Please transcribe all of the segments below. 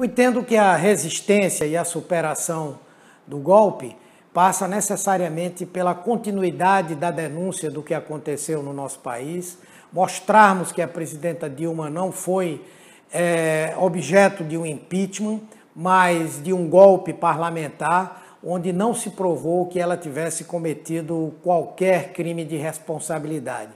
Eu entendo que a resistência e a superação do golpe passa necessariamente pela continuidade da denúncia do que aconteceu no nosso país, mostrarmos que a presidenta Dilma não foi é, objeto de um impeachment, mas de um golpe parlamentar, onde não se provou que ela tivesse cometido qualquer crime de responsabilidade.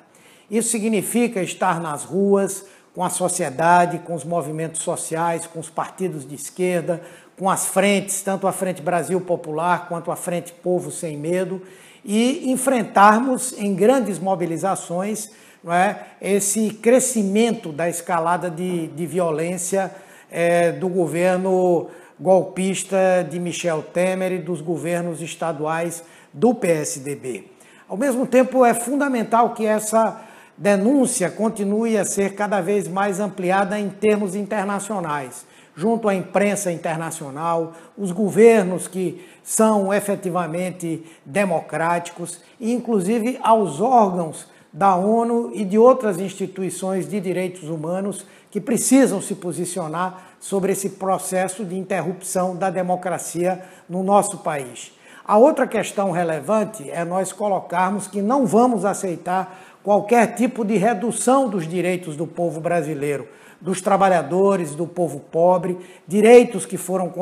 Isso significa estar nas ruas, com a sociedade, com os movimentos sociais, com os partidos de esquerda, com as frentes, tanto a Frente Brasil Popular quanto a Frente Povo Sem Medo, e enfrentarmos em grandes mobilizações não é, esse crescimento da escalada de, de violência é, do governo golpista de Michel Temer e dos governos estaduais do PSDB. Ao mesmo tempo, é fundamental que essa denúncia continue a ser cada vez mais ampliada em termos internacionais, junto à imprensa internacional, os governos que são efetivamente democráticos, e inclusive aos órgãos da ONU e de outras instituições de direitos humanos que precisam se posicionar sobre esse processo de interrupção da democracia no nosso país. A outra questão relevante é nós colocarmos que não vamos aceitar qualquer tipo de redução dos direitos do povo brasileiro, dos trabalhadores, do povo pobre, direitos que foram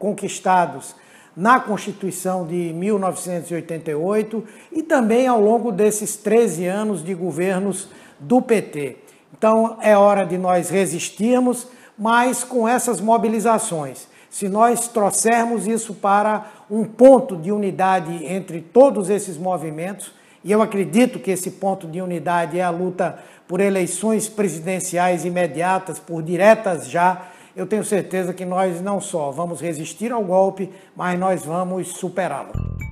conquistados na Constituição de 1988 e também ao longo desses 13 anos de governos do PT. Então é hora de nós resistirmos, mas com essas mobilizações. Se nós trouxermos isso para um ponto de unidade entre todos esses movimentos, e eu acredito que esse ponto de unidade é a luta por eleições presidenciais imediatas, por diretas já, eu tenho certeza que nós não só vamos resistir ao golpe, mas nós vamos superá-lo.